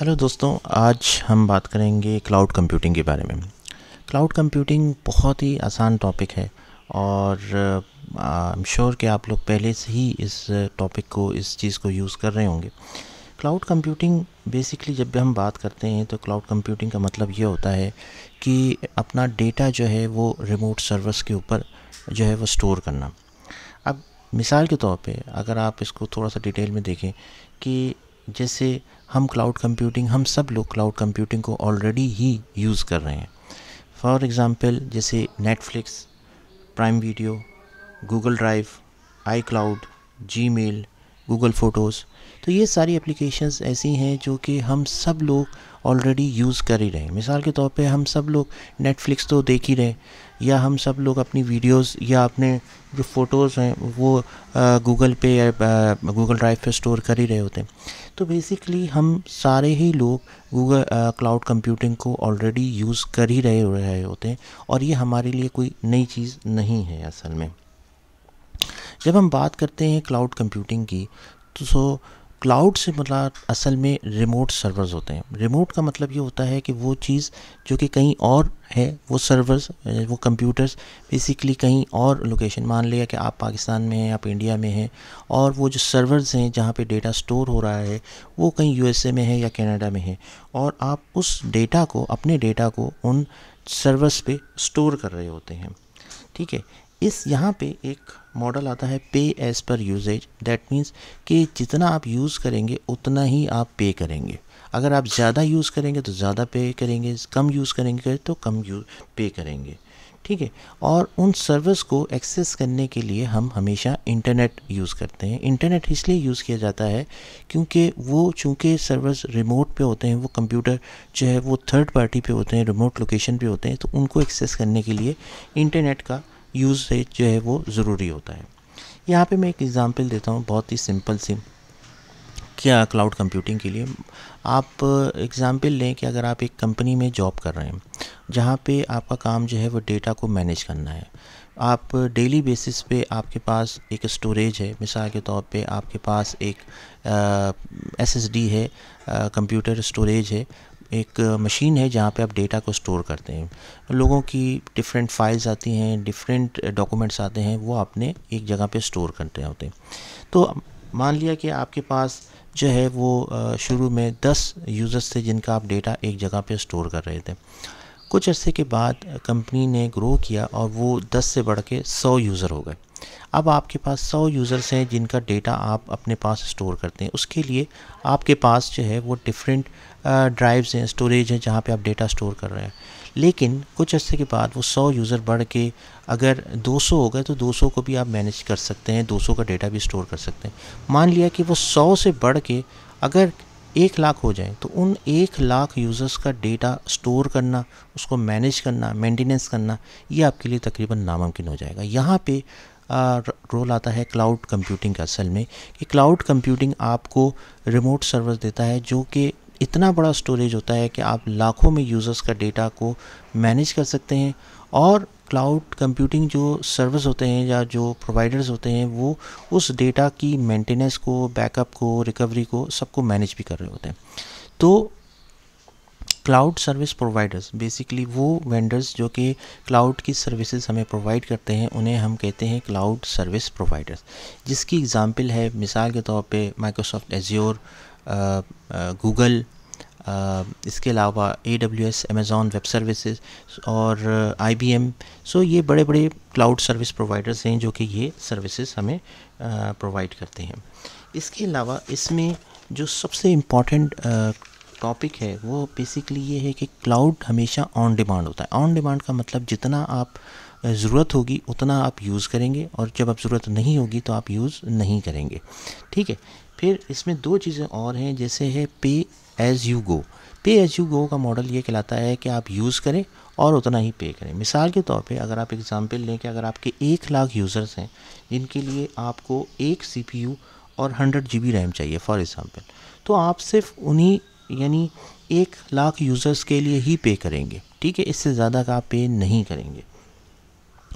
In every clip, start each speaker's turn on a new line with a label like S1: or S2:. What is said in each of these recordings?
S1: hello दोस्तों आज हम बात करेंगे क्लाउड कंप्यूटिंग के बारे में क्लाउड कंप्यूटिंग बहुत ही आसान टॉपिक है और आई एम श्योर कि आप लोग पहले से ही इस टॉपिक को इस चीज़ को यूज़ कर रहे होंगे क्लाउड कंप्यूटिंग बेसिकली जब भी हम बात करते हैं तो क्लाउड कंप्यूटिंग का मतलब ये होता है कि अपना डेटा जो है वो रिमोट सर्वस के ऊपर जो है वो स्टोर करना अब मिसाल के तौर पे अगर आप इसको थोड़ा सा डिटेल में देखें कि जैसे हम क्लाउड कंप्यूटिंग हम सब लोग क्लाउड कंप्यूटिंग को ऑलरेडी ही यूज़ कर रहे हैं फॉर एग्ज़ाम्पल जैसे Netflix Prime Video Google Drive iCloud Gmail Google Photos तो ये सारी एप्लीकेशंस ऐसी हैं जो कि हम सब लोग ऑलरेडी यूज़ कर ही रहे हैं मिसाल के तौर पे हम सब लोग नेटफ्लिक्स तो देख ही रहे या हम सब लोग अपनी वीडियोस या अपने जो फ़ोटोज़ हैं वो गूगल पे या गूगल ड्राइव पे स्टोर कर ही रहे होते हैं तो बेसिकली हम सारे ही लोग गूगल क्लाउड कंप्यूटिंग को ऑलरेडी यूज़ कर ही रहे हो रहे होते हैं और ये हमारे लिए कोई नई चीज़ नहीं है असल में जब हम बात करते हैं क्लाउड कंप्यूटिंग की तो सो so, क्लाउड से मतलब असल में रिमोट सर्वर्स होते हैं रिमोट का मतलब ये होता है कि वो चीज़ जो कि कहीं और है वो सर्वर्स वो कंप्यूटर्स बेसिकली कहीं और लोकेशन मान लिया कि आप पाकिस्तान में हैं आप इंडिया में हैं और वो जो सर्वर्स हैं जहाँ पे डेटा स्टोर हो रहा है वो कहीं यूएसए में है या कनाडा में है और आप उस डेटा को अपने डेटा को उन सर्वर्स पे स्टोर कर रहे होते हैं ठीक है इस यहाँ पे एक मॉडल आता है पे as per usage that means कि जितना आप यूज़ करेंगे उतना ही आप पे करेंगे अगर आप ज़्यादा यूज़ करेंगे तो ज़्यादा पे करेंगे कम यूज़ करेंगे तो कम यूज पे करेंगे ठीक है और उन सर्विस को एक्सेस करने के लिए हम हमेशा इंटरनेट यूज़ करते हैं इंटरनेट इसलिए यूज़ किया जाता है क्योंकि वो चूँकि सर्विस रिमोट पे होते हैं वो कंप्यूटर जो है वो थर्ड पार्टी पे होते हैं रिमोट लोकेशन पे होते हैं तो उनको एक्सेस करने के लिए इंटरनेट का यूजेज जो है वो ज़रूरी होता है यहाँ पे मैं एक एग्ज़ाम्पल देता हूँ बहुत ही सिंपल सी क्या क्लाउड कंप्यूटिंग के लिए आप एग्ज़ाम्पल लें कि अगर आप एक कंपनी में जॉब कर रहे हैं जहाँ पे आपका काम जो है वो डेटा को मैनेज करना है आप डेली बेसिस पे आपके पास एक स्टोरेज है मिसाल के तौर पे आपके पास एक एस एस डी है कंप्यूटर स्टोरेज है एक मशीन है जहाँ पे आप डेटा को स्टोर करते हैं लोगों की डिफरेंट फाइल्स आती हैं डिफरेंट डॉक्यूमेंट्स आते हैं वो आपने एक जगह पे स्टोर करते होते हैं तो मान लिया कि आपके पास जो है वो शुरू में 10 यूज़र्स थे जिनका आप डेटा एक जगह पे स्टोर कर रहे थे कुछ अरसे के बाद कंपनी ने ग्रो किया और वो 10 से बढ़ के सौ यूज़र हो गए अब आपके पास 100 यूज़र्स हैं जिनका डेटा आप अपने पास स्टोर करते हैं उसके लिए आपके पास जो है वो डिफरेंट ड्राइव्स हैं स्टोरेज हैं जहाँ पे आप डेटा स्टोर कर रहे हैं लेकिन कुछ अर्से के बाद वो 100 यूज़र बढ़ के अगर 200 हो गए तो 200 को भी आप मैनेज कर सकते हैं 200 का डेटा भी स्टोर कर सकते हैं मान लिया कि वो 100 से बढ़ के अगर एक लाख हो जाए तो उन एक लाख यूज़र्स का डेटा स्टोर करना उसको मैनेज करना मेंटेनेंस करना ये आपके लिए तकरीबन नामुमकिन हो जाएगा यहाँ पे आ, रोल आता है क्लाउड कंप्यूटिंग का असल में कि क्लाउड कंप्यूटिंग आपको रिमोट सर्वर देता है जो कि इतना बड़ा स्टोरेज होता है कि आप लाखों में यूज़र्स का डेटा को मैनेज कर सकते हैं और क्लाउड कंप्यूटिंग जो सर्विस होते हैं या जो प्रोवाइडर्स होते हैं वो उस डेटा की मेंटेनेंस को बैकअप को रिकवरी को सबको मैनेज भी कर रहे होते हैं तो क्लाउड सर्विस प्रोवाइडर्स बेसिकली वो वेंडर्स जो कि क्लाउड की सर्विसेज हमें प्रोवाइड करते हैं उन्हें हम कहते हैं क्लाउड सर्विस प्रोवाइडर्स जिसकी एग्जांपल है मिसाल के तौर पे माइक्रोसॉफ्ट एज्योर गूगल इसके अलावा A W S Amazon web services और आई बी एम सो ये बड़े बड़े क्लाउड सर्विस प्रोवाइडर्स हैं जो कि ये सर्विसेज हमें प्रोवाइड करते हैं इसके अलावा इसमें जो सबसे इम्पॉर्टेंट टॉपिक है वो बेसिकली ये है कि क्लाउड हमेशा ऑन डिमांड होता है ऑन डिमांड का मतलब जितना आप ज़रूरत होगी उतना आप यूज़ करेंगे और जब आप ज़रूरत नहीं होगी तो आप यूज़ नहीं करेंगे ठीक है फिर इसमें दो चीज़ें और हैं जैसे है पे एज़ यू गो पे एज यू गो का मॉडल ये कहलाता है कि आप यूज़ करें और उतना ही पे करें मिसाल के तौर पे अगर आप एग्ज़ाम्पल लें कि अगर आपके एक लाख यूज़र्स हैं जिनके लिए आपको एक सी और हंड्रेड जी रैम चाहिए फॉर एग्ज़ाम्पल तो आप सिर्फ उन्हीं यानी एक लाख यूज़र्स के लिए ही पे करेंगे ठीक है इससे ज़्यादा का आप पे नहीं करेंगे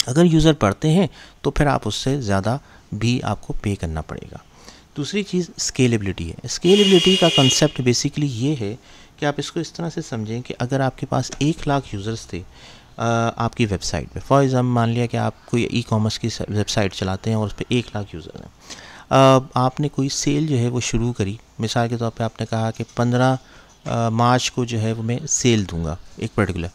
S1: अगर यूज़र पढ़ते हैं तो फिर आप उससे ज़्यादा भी आपको पे करना पड़ेगा दूसरी चीज़ स्केलेबिलिटी है स्केलेबिलिटी का कंसेप्ट बेसिकली ये है कि आप इसको इस तरह से समझें कि अगर आपके पास एक लाख यूज़र्स थे आपकी वेबसाइट पे फॉर एग्ज़ाम्पल मान लिया कि आप कोई ई कॉमर्स की वेबसाइट चलाते हैं और उस पर एक लाख यूज़र हैं आपने कोई सेल जो है वो शुरू करी मिसाल के तौर पे आपने कहा कि पंद्रह मार्च को जो है वो मैं सेल दूंगा एक पर्टिकुलर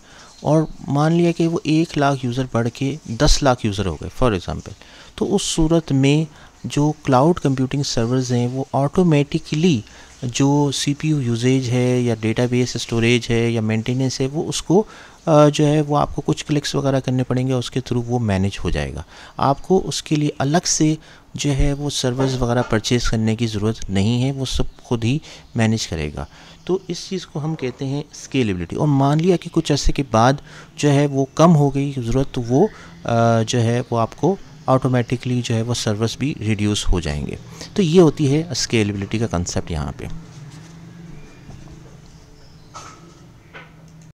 S1: और मान लिया कि वो एक लाख यूज़र बढ़ के दस लाख यूज़र हो गए फॉर एग्ज़ाम्पल तो उस सूरत में जो क्लाउड कंप्यूटिंग सर्वर्स हैं वो ऑटोमेटिकली जो सी पी यू यूजेज है या डेटा बेस स्टोरेज है या मेंटेनेंस है वो उसको जो है वो आपको कुछ क्लिक्स वगैरह करने पड़ेंगे उसके थ्रू वो मैनेज हो जाएगा आपको उसके लिए अलग से जो है वो सर्वर्स वगैरह परचेज़ करने की ज़रूरत नहीं है वो सब खुद ही मैनेज करेगा तो इस चीज़ को हम कहते हैं स्केलेबिलिटी और मान लिया कि कुछ अर्से के बाद जो है वो कम हो गई ज़रूरत तो वो जो है वो आपको ऑटोमेटिकली जो है वो सर्वर्स भी रिड्यूस हो जाएंगे तो ये होती है स्केलेबिलिटी का कंसेप्ट यहाँ पे